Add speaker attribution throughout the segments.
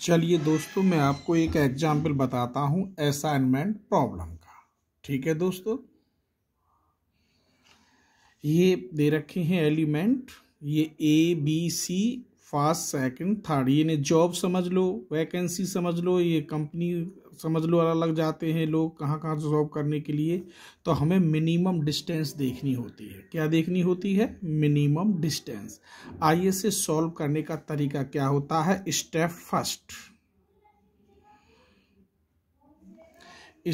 Speaker 1: चलिए दोस्तों मैं आपको एक एग्जाम्पल बताता हूं असाइनमेंट प्रॉब्लम का ठीक है दोस्तों ये दे रखे हैं एलिमेंट ये A B C first second third ये जॉब समझ लो वैकेंसी समझ लो ये कंपनी समझ लो अलग अलग जाते हैं लोग कहाँ कहाँ जॉब करने के लिए तो हमें मिनिमम डिस्टेंस देखनी होती है क्या देखनी होती है मिनिमम डिस्टेंस आइए से सॉल्व करने का तरीका क्या होता है स्टेप फर्स्ट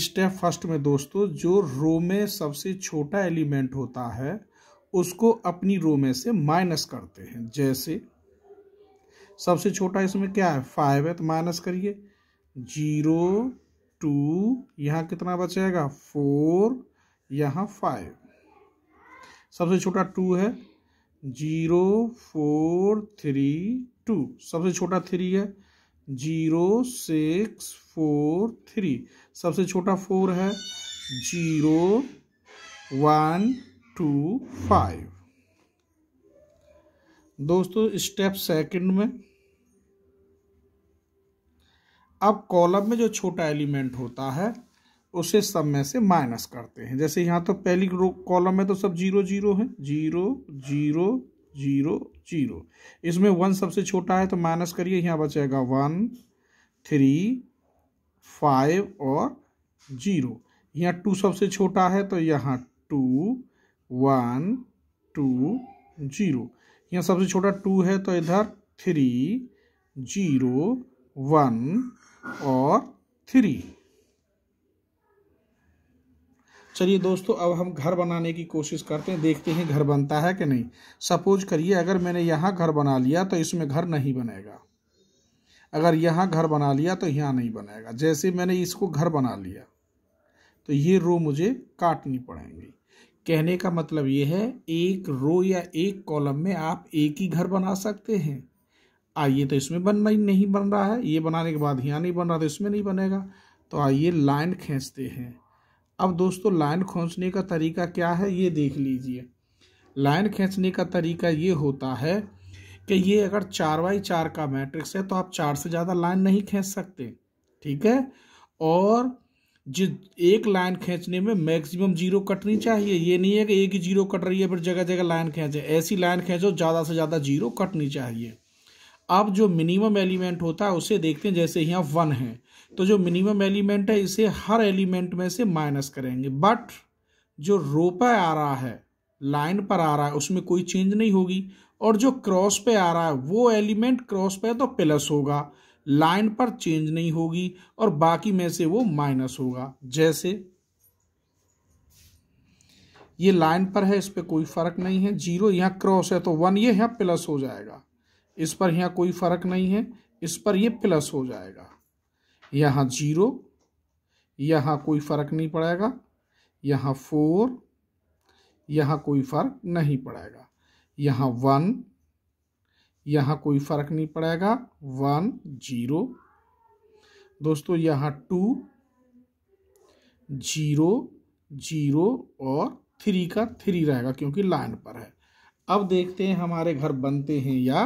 Speaker 1: स्टेप फर्स्ट में दोस्तों जो रो में सबसे छोटा एलिमेंट होता है उसको अपनी रो में से माइनस करते हैं जैसे सबसे छोटा इसमें क्या है फाइव है तो माइनस करिए जीरो टू यहाँ कितना बचेगा फोर यहाँ फाइव सबसे छोटा टू है जीरो फोर थ्री टू सबसे छोटा थ्री है जीरो सिक्स फोर थ्री सबसे छोटा फोर है जीरो वन टू फाइव दोस्तों स्टेप सेकंड में अब कॉलम में जो छोटा एलिमेंट होता है उसे सब में से माइनस करते हैं जैसे यहाँ तो पहली कॉलम में तो सब जीरो जीरो है जीरो जीरो जीरो जीरो इसमें वन सबसे छोटा है तो माइनस करिए यहाँ बचेगा वन थ्री फाइव और जीरो यहाँ टू सबसे छोटा है तो यहाँ टू वन टू जीरो यहाँ सबसे छोटा टू है तो इधर थ्री जीरो वन और थ्री चलिए दोस्तों अब हम घर बनाने की कोशिश करते हैं देखते हैं घर बनता है कि नहीं सपोज करिए अगर मैंने यहाँ घर बना लिया तो इसमें घर नहीं बनेगा अगर यहाँ घर बना लिया तो यहाँ नहीं बनेगा जैसे मैंने इसको घर बना लिया तो ये रो मुझे काटनी पड़ेंगी कहने का मतलब ये है एक रो या एक कॉलम में आप एक ही घर बना सकते हैं आइए तो इसमें बन नहीं नहीं बन रहा है ये बनाने के बाद यहाँ नहीं बन रहा तो इसमें नहीं बनेगा तो आइए लाइन खींचते हैं अब दोस्तों लाइन खींचने का तरीका क्या है ये देख लीजिए लाइन खींचने का तरीका ये होता है कि ये अगर चार बाई चार का मैट्रिक्स है तो आप चार से ज़्यादा लाइन नहीं खींच सकते ठीक है और जिस एक लाइन खींचने में मैक्सिमम जीरो कटनी चाहिए ये नहीं है कि एक ही जीरो कट रही है फिर जगह जगह लाइन खींचे ऐसी लाइन खींचो ज़्यादा से ज़्यादा जीरो कटनी चाहिए अब जो मिनिमम एलिमेंट होता है उसे देखते हैं जैसे यहाँ वन है तो जो मिनिमम एलिमेंट है इसे हर एलिमेंट में से माइनस करेंगे बट जो रोपे आ रहा है लाइन पर आ रहा है उसमें कोई चेंज नहीं होगी और जो क्रॉस पे आ रहा है वो एलिमेंट क्रॉस पे है तो प्लस होगा लाइन पर चेंज नहीं होगी और बाकी में से वो माइनस होगा जैसे ये लाइन पर है इस पर कोई फर्क नहीं है जीरो यहाँ क्रॉस है तो वन ये यहाँ प्लस हो जाएगा इस पर यहाँ कोई फ़र्क नहीं है इस पर ये प्लस हो जाएगा यहाँ जीरो यहाँ कोई फ़र्क नहीं पड़ेगा यहाँ फोर यहाँ कोई फ़र्क नहीं पड़ेगा यहाँ वन यहाँ कोई फ़र्क नहीं पड़ेगा वन जीरो दोस्तों यहाँ टू जीरो जीरो और थ्री का थ्री रहेगा क्योंकि लाइन पर है अब देखते हैं हमारे घर बनते हैं या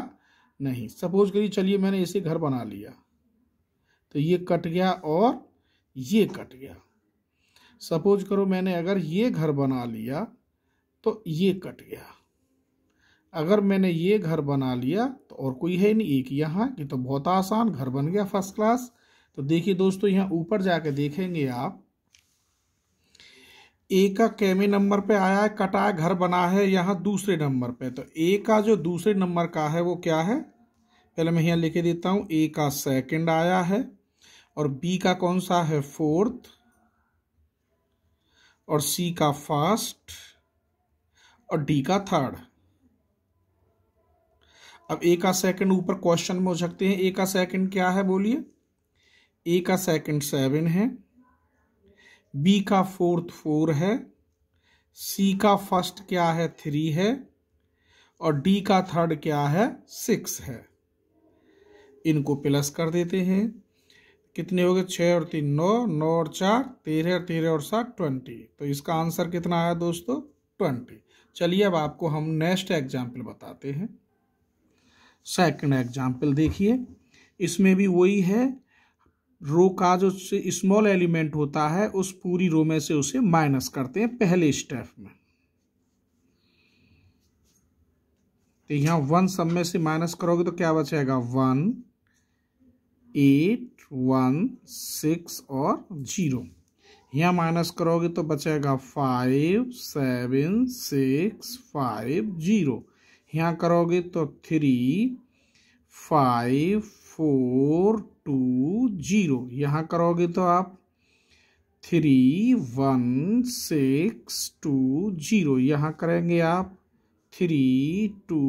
Speaker 1: नहीं सपोज करिए चलिए मैंने इसे घर बना लिया तो ये कट गया और ये कट गया सपोज करो मैंने अगर ये घर बना लिया तो ये कट गया अगर मैंने ये घर बना लिया तो और कोई है नहीं एक यहाँ ये तो बहुत आसान घर बन गया फर्स्ट क्लास तो देखिए दोस्तों यहाँ ऊपर जाके देखेंगे आप ए का कैमे नंबर पे आया है कटाया घर बना है यहाँ दूसरे नंबर पे तो ए का जो दूसरे नंबर का है वो क्या है पहले मैं यहाँ लिखे देता हूँ ए का सेकंड आया है और बी का कौन सा है फोर्थ और सी का फर्स्ट और डी का थर्ड अब ए का सेकंड ऊपर क्वेश्चन में हो सकते हैं ए का सेकंड क्या है बोलिए ए का सेकंड सेवन है बी का फोर्थ फोर है सी का फर्स्ट क्या है थ्री है और डी का थर्ड क्या है सिक्स है इनको प्लस कर देते हैं कितने हो गए छः और तीन नौ नौ और चार तेरह और तेरह और सात ट्वेंटी तो इसका आंसर कितना आया दोस्तों ट्वेंटी चलिए अब आपको हम नेक्स्ट एग्जाम्पल बताते हैं सेकंड एग्जाम्पल देखिए इसमें भी वही है रो का जो स्मॉल एलिमेंट होता है उस पूरी रो में से उसे माइनस करते हैं पहले स्टेप में तो यहां वन सब में से माइनस करोगे तो क्या बचेगा वन एट वन सिक्स और जीरो यहाँ माइनस करोगे तो बचेगा five seven six five zero यहाँ करोगे तो three five four two zero यहाँ करोगे तो आप three one six two zero यहाँ करेंगे आप three two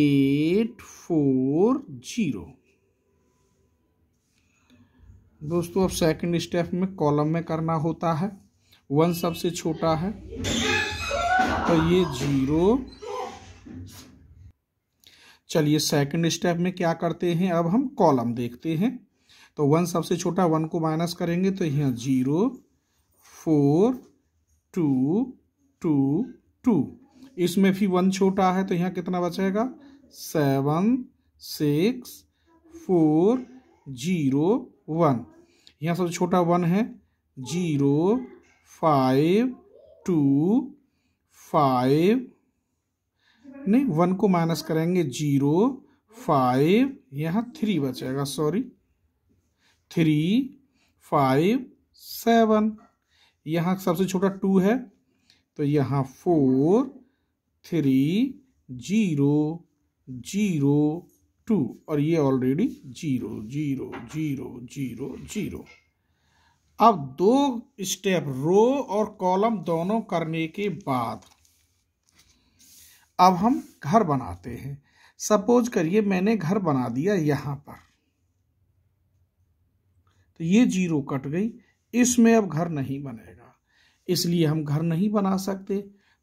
Speaker 1: eight four zero दोस्तों अब सेकंड स्टेप में कॉलम में करना होता है वन सबसे छोटा है तो ये जीरो चलिए सेकंड स्टेप में क्या करते हैं अब हम कॉलम देखते हैं तो वन सबसे छोटा वन को माइनस करेंगे तो यहाँ zero four two two two इसमें भी वन छोटा है तो यहाँ कितना बचेगा seven six four zero one यहाँ सबसे छोटा वन है जीरो फाइव टू फाइव ने वन को माइनस करेंगे जीरो फाइव यहाँ थ्री बचेगा सॉरी थ्री फाइव सेवन यहाँ सबसे छोटा टू है तो यहाँ four three zero zero two और ये already zero zero zero zero zero अब दो स्टेप रो और कॉलम दोनों करने के बाद अब हम घर बनाते हैं सपोज करिए मैंने घर बना दिया यहाँ पर तो ये जीरो कट गई इसमें अब घर नहीं बनेगा इसलिए हम घर नहीं बना सकते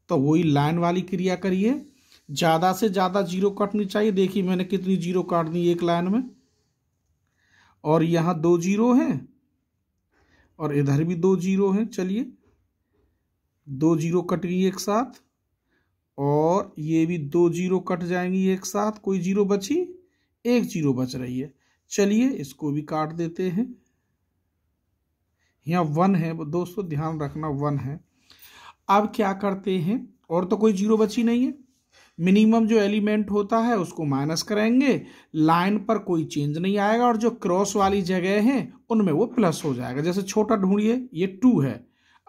Speaker 1: तो वही लाइन वाली क्रिया करिए ज़्यादा से ज़्यादा जीरो कटनी चाहिए देखिए मैंने कितनी जीरो काट दी एक लाइन में और यहाँ दो जीरो हैं और इधर भी दो जीरो हैं चलिए दो जीरो कट गई एक साथ और ये भी दो जीरो कट जाएंगी एक साथ कोई जीरो बची एक जीरो बच रही है चलिए इसको भी काट देते हैं यहाँ वन है दोस्तों ध्यान रखना वन है अब क्या करते हैं और तो कोई जीरो बची नहीं है मिनिमम जो एलिमेंट होता है उसको माइनस करेंगे लाइन पर कोई चेंज नहीं आएगा और जो क्रॉस वाली जगह है उनमें वो प्लस हो जाएगा जैसे छोटा ढूंढिए ये टू है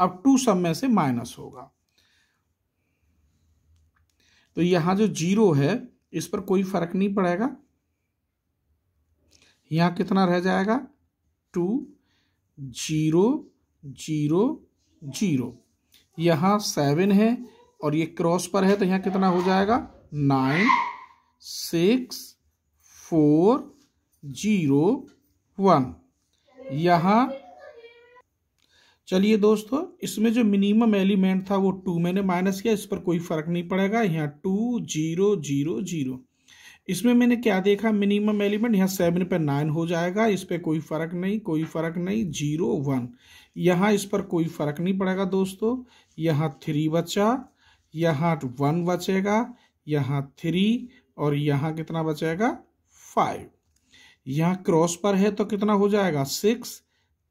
Speaker 1: अब टू सब में से माइनस होगा तो यहाँ जो जीरो है इस पर कोई फर्क नहीं पड़ेगा यहाँ कितना रह जाएगा टू जीरो जीरो जीरो यहाँ सेवन है और ये क्रॉस पर है तो यहाँ कितना हो जाएगा nine six four zero one यहाँ चलिए दोस्तों इसमें जो मिनिमम एलिमेंट था वो टू मैंने माइनस किया इस पर कोई फर्क नहीं पड़ेगा यहाँ टू जीरो जीरो जीरो इसमें मैंने क्या देखा मिनिमम एलिमेंट यहाँ सेवन पर नाइन हो जाएगा इस पर कोई फ़र्क नहीं कोई फ़र्क नहीं जीरो वन यहाँ इस पर कोई फ़र्क नहीं पड़ेगा दोस्तों यहाँ थ्री बचा यहाँ वन बचेगा यहाँ थ्री और यहाँ कितना बचेगा फाइव यहाँ क्रॉस पर है तो कितना हो जाएगा six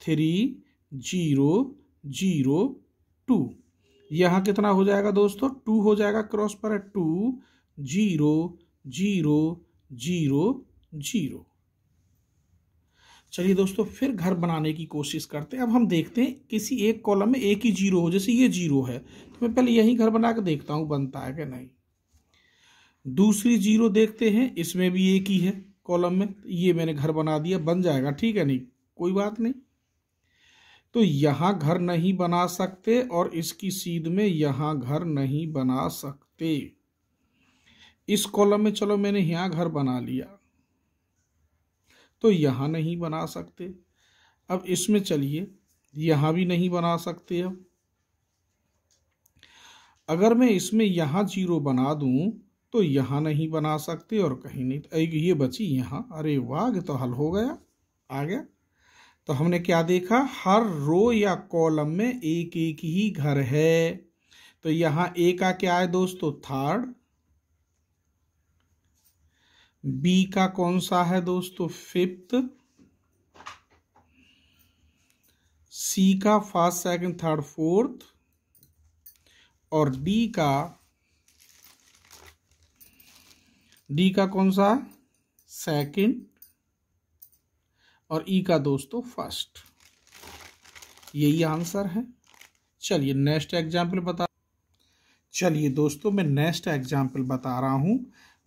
Speaker 1: three zero zero two यहाँ कितना हो जाएगा दोस्तों टू हो जाएगा क्रॉस पर है two zero zero zero zero चलिए दोस्तों फिर घर बनाने की कोशिश करते हैं अब हम देखते हैं किसी एक कॉलम में एक ही जीरो हो जैसे ये जीरो है तो मैं पहले यही घर बना के देखता हूँ बनता है कि नहीं दूसरी जीरो देखते हैं इसमें भी एक ही है कॉलम में ये मैंने घर बना दिया बन जाएगा ठीक है नहीं कोई बात नहीं तो यहाँ घर नहीं बना सकते और इसकी सीध में यहाँ घर नहीं बना सकते इस कॉलम में चलो मैंने यहाँ घर बना लिया तो यहाँ नहीं बना सकते अब इसमें चलिए यहाँ भी नहीं बना सकते अब अगर मैं इसमें यहाँ जीरो बना दूँ तो यहाँ नहीं बना सकते और कहीं नहीं तो ये बची यहाँ अरे वाह तो हल हो गया आ गया तो हमने क्या देखा हर रो या कॉलम में एक एक ही घर है तो यहां ए का क्या है दोस्तों थर्ड बी का कौन सा है दोस्तों फिफ्थ सी का फर्स्ट सेकंड थर्ड फोर्थ और डी का डी का कौन सा सेकंड और ई का दोस्तों तो फर्स्ट यही आंसर है चलिए नेक्स्ट एग्जाम्पल बता चलिए दोस्तों मैं नेक्स्ट एग्जाम्पल बता रहा हूँ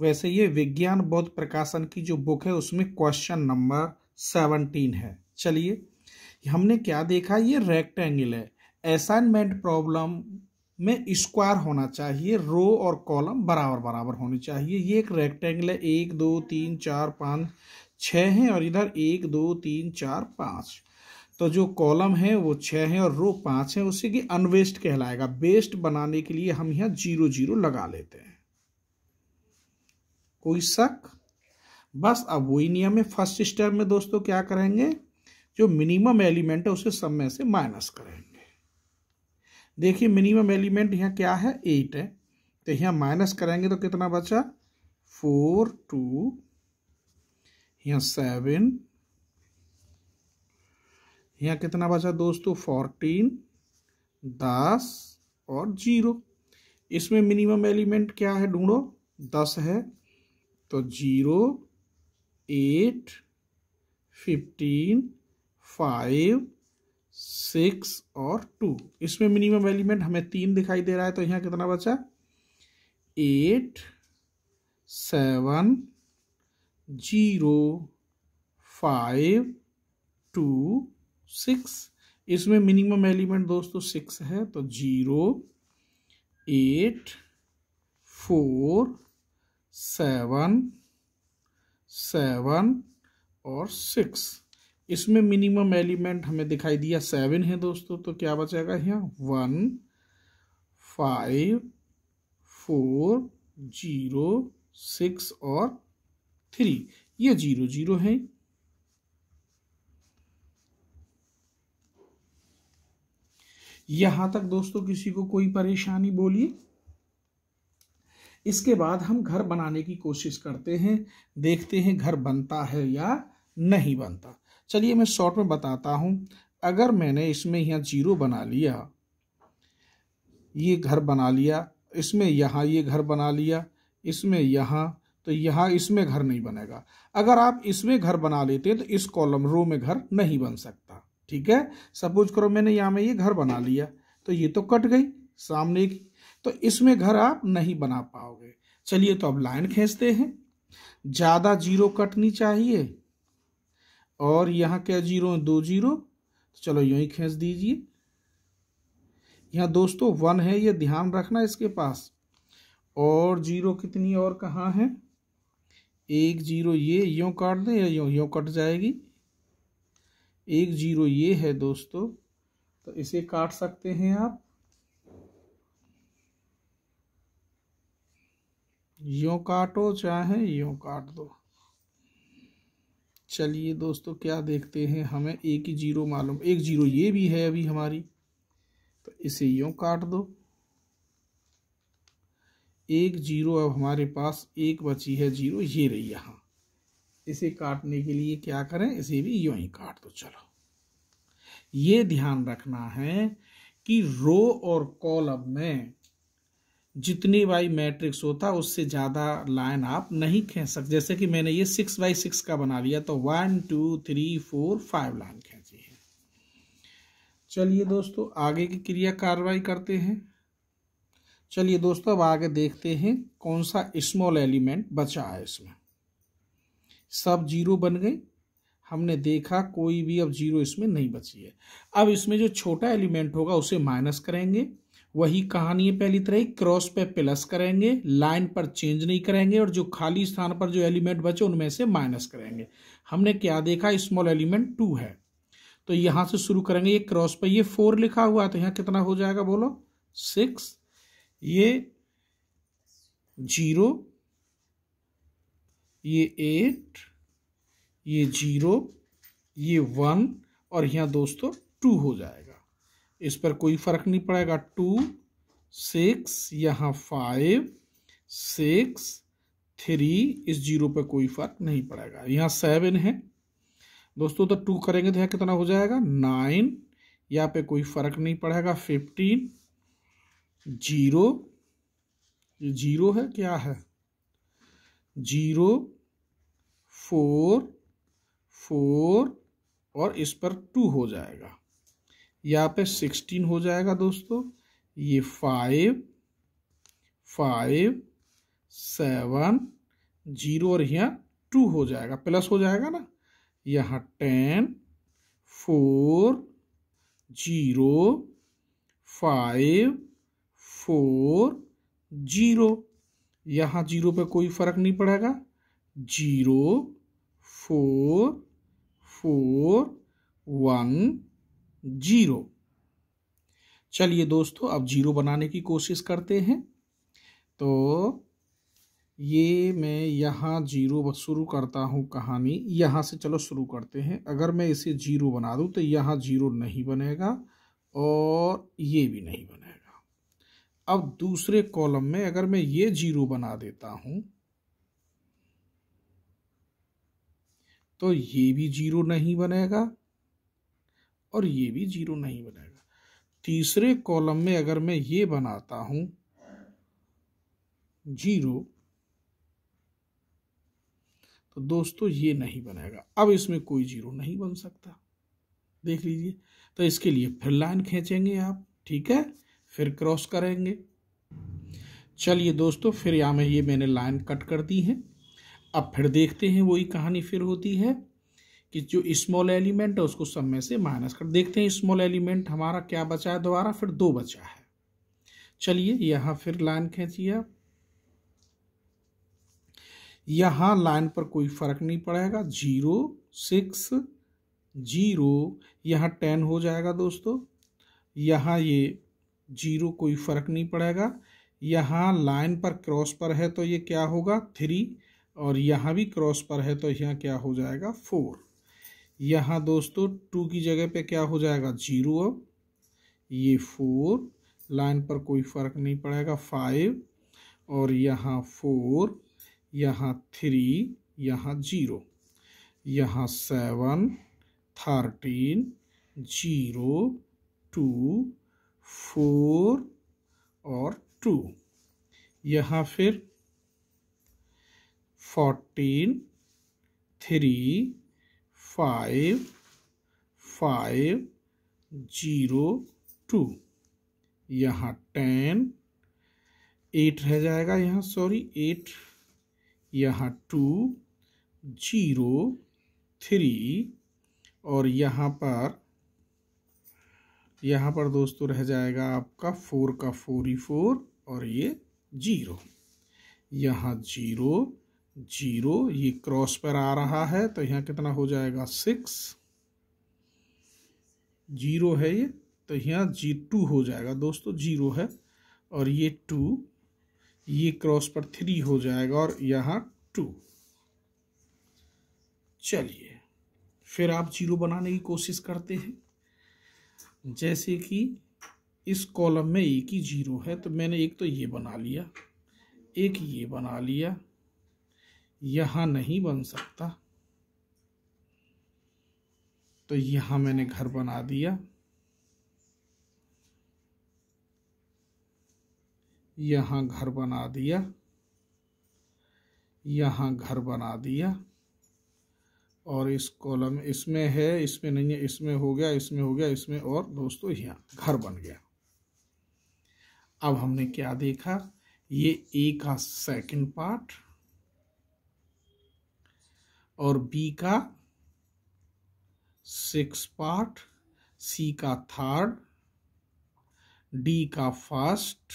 Speaker 1: वैसे ये विज्ञान बौद्ध प्रकाशन की जो बुक है उसमें क्वेश्चन नंबर सेवनटीन है चलिए हमने क्या देखा ये रेक्टेंगल है असाइनमेंट प्रॉब्लम में स्क्वायर होना चाहिए रो और कॉलम बराबर बराबर होनी चाहिए ये एक रेक्टेंगल है एक दो तीन चार पाँच छः हैं और इधर एक दो तीन चार पाँच तो जो कॉलम है वो छः है और रो पाँच है उसे कि अनवेस्ट कहलाएगा बेस्ट बनाने के लिए हम यहाँ जीरो जीरो लगा लेते हैं कोई शक बस अब वही नियम है फर्स्ट स्टेप में दोस्तों क्या करेंगे जो मिनिमम एलिमेंट है उसे सब में से माइनस करेंगे देखिए मिनिमम एलिमेंट यहाँ क्या है एट है तो यहाँ माइनस करेंगे तो कितना बचा फोर टू यहाँ सेवन यहाँ कितना बचा दोस्तों फोर्टीन दस और जीरो इसमें मिनिमम एलिमेंट क्या है ढूंढो दस है तो zero eight fifteen five six और टू इसमें मिनिमम एलिमेंट हमें तीन दिखाई दे रहा है तो यहाँ कितना बचा eight seven zero five two six इसमें मिनिमम एलिमेंट दोस्तों सिक्स है तो zero eight four seven seven और सिक्स इसमें मिनिमम एलिमेंट हमें दिखाई दिया सेवन है दोस्तों तो क्या बचेगा यहाँ one five four zero six और थ्री ये जीरो जीरो है यहां तक दोस्तों किसी को कोई परेशानी बोलिए इसके बाद हम घर बनाने की कोशिश करते हैं देखते हैं घर बनता है या नहीं बनता चलिए मैं शॉर्ट में बताता हूं अगर मैंने इसमें यहां जीरो बना लिया ये घर बना लिया इसमें यहां ये घर बना लिया इसमें यहां तो यहाँ इसमें घर नहीं बनेगा अगर आप इसमें घर बना लेते हैं तो इस कॉलम रो में घर नहीं बन सकता ठीक है सपोज करो मैंने यहाँ में ये घर बना लिया तो ये तो कट गई सामने की तो इसमें घर आप नहीं बना पाओगे चलिए तो अब लाइन खींचते हैं ज़्यादा जीरो कटनी चाहिए और यहाँ क्या जीरो है दो जीरो तो चलो यूँ खींच दीजिए यहाँ दोस्तों वन है ये ध्यान रखना इसके पास और जीरो कितनी और कहाँ है एक जीरो ये यूँ काट दें या यूँ यूँ कट जाएगी एक जीरो ये है दोस्तों तो इसे काट सकते हैं आप यूँ काटो चाहे यूँ काट दो चलिए दोस्तों क्या देखते हैं हमें एक ही जीरो मालूम एक जीरो ये भी है अभी हमारी तो इसे यूँ काट दो एक जीरो अब हमारे पास एक बची है जीरो ये रही यहाँ इसे काटने के लिए क्या करें इसे भी यूं ही काट दो चलो ये ध्यान रखना है कि रो और कॉलम में जितनी बाई मैट्रिक्स होता उससे ज़्यादा लाइन आप नहीं खींच सकते जैसे कि मैंने ये सिक्स बाई सिक्स का बना लिया तो one two three four five line खींची है चलिए दोस्तों आगे की क्रिया कार्रवाई करते हैं चलिए दोस्तों अब आगे देखते हैं कौन सा स्मॉल एलिमेंट बचा है इसमें सब जीरो बन गए हमने देखा कोई भी अब जीरो इसमें नहीं बची है अब इसमें जो छोटा एलिमेंट होगा उसे माइनस करेंगे वही कहानी है पहली तरह क्रॉस पे प्लस करेंगे लाइन पर चेंज नहीं करेंगे और जो खाली स्थान पर जो एलिमेंट बचे उनमें से माइनस करेंगे हमने क्या देखा स्मॉल एलिमेंट टू है तो यहां से शुरू करेंगे ये क्रॉस पे ये फोर लिखा हुआ है तो यहाँ कितना हो जाएगा बोलो सिक्स ये जीरो ये एट ये जीरो ये वन और यहाँ दोस्तों टू हो जाएगा इस पर कोई फर्क नहीं पड़ेगा टू सिक्स यहाँ फाइव सिक्स थ्री इस जीरो पर कोई फर्क नहीं पड़ेगा यहाँ सेवन है दोस्तों तो टू करेंगे तो यहाँ कितना हो जाएगा नाइन यहाँ पे कोई फर्क नहीं पड़ेगा फिफ्टीन जीरो ये जीरो है क्या है जीरो फोर फोर और इस पर टू हो जाएगा यहाँ पे सिक्सटीन हो जाएगा दोस्तों ये फाइव फाइव सेवन जीरो और यहाँ टू हो जाएगा प्लस हो जाएगा ना यहाँ ten four zero five four zero यहाँ जीरो पे कोई फर्क नहीं पड़ेगा zero four four one zero चलिए दोस्तों अब जीरो बनाने की कोशिश करते हैं तो ये मैं यहाँ जीरो शुरू करता हूँ कहानी यहाँ से चलो शुरू करते हैं अगर मैं इसे जीरो बना दूँ तो यहाँ जीरो नहीं बनेगा और ये भी नहीं बनेगा अब दूसरे कॉलम में अगर मैं ये जीरो बना देता हूं तो ये भी जीरो नहीं बनेगा और ये भी जीरो नहीं बनेगा तीसरे कॉलम में अगर मैं ये बनाता हूं जीरो तो दोस्तों ये नहीं बनेगा अब इसमें कोई जीरो नहीं बन सकता देख लीजिए तो इसके लिए फिर लाइन खींचेंगे आप ठीक है फिर क्रॉस करेंगे चलिए दोस्तों फिर यहाँ में ये मैंने लाइन कट कर दी है अब फिर देखते हैं वही कहानी फिर होती है कि जो स्मॉल एलिमेंट है उसको सब में से माइनस कर देखते हैं स्मॉल एलिमेंट हमारा क्या बचा है दोबारा फिर दो बचा है चलिए यहाँ फिर लाइन खींचिए आप यहाँ लाइन पर कोई फर्क नहीं पड़ेगा जीरो सिक्स जीरो यहाँ टेन हो जाएगा दोस्तों यहाँ ये जीरो कोई फ़र्क नहीं पड़ेगा यहाँ लाइन पर क्रॉस पर है तो ये क्या होगा थ्री और यहाँ भी क्रॉस पर है तो यहाँ क्या हो जाएगा फोर यहाँ दोस्तों टू की जगह पे क्या हो जाएगा जीरो अब ये फोर लाइन पर कोई फ़र्क नहीं पड़ेगा फाइव और यहाँ फोर यहाँ थ्री यहाँ जीरो यहाँ seven thirteen zero two four और टू यहाँ फिर fourteen three five five zero two यहाँ टेन एट रह जाएगा यहाँ सॉरी एट यहाँ टू जीरो थ्री और यहाँ पर यहाँ पर दोस्तों रह जाएगा आपका फोर का फोर ही फोर और ये जीरो यहाँ जीरो जीरो ये क्रॉस पर आ रहा है तो यहाँ कितना हो जाएगा सिक्स जीरो है ये तो यहाँ जी टू हो जाएगा दोस्तों जीरो है और ये टू ये क्रॉस पर थ्री हो जाएगा और यहाँ टू चलिए फिर आप जीरो बनाने की कोशिश करते हैं जैसे कि इस कॉलम में एक ही जीरो है तो मैंने एक तो ये बना लिया एक ये बना लिया यहाँ नहीं बन सकता तो यहाँ मैंने घर बना दिया यहाँ घर बना दिया यहाँ घर बना दिया और इस कॉलम इसमें है इसमें नहीं है इसमें हो गया इसमें हो गया इसमें और दोस्तों यहाँ घर बन गया अब हमने क्या देखा ये ए का सेकंड पार्ट और बी का सिक्स पार्ट सी का थर्ड डी का फर्स्ट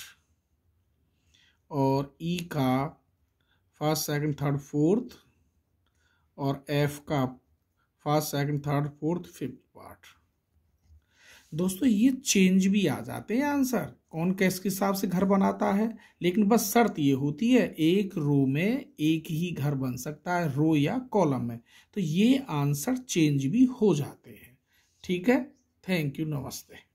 Speaker 1: और ई e का फर्स्ट सेकंड थर्ड फोर्थ और एफ का first second third fourth fifth part दोस्तों ये चेंज भी आ जाते हैं आंसर कौन कैस के हिसाब से घर बनाता है लेकिन बस शर्त ये होती है एक रो में एक ही घर बन सकता है रो या कॉलम में तो ये आंसर चेंज भी हो जाते हैं ठीक है थैंक यू नमस्ते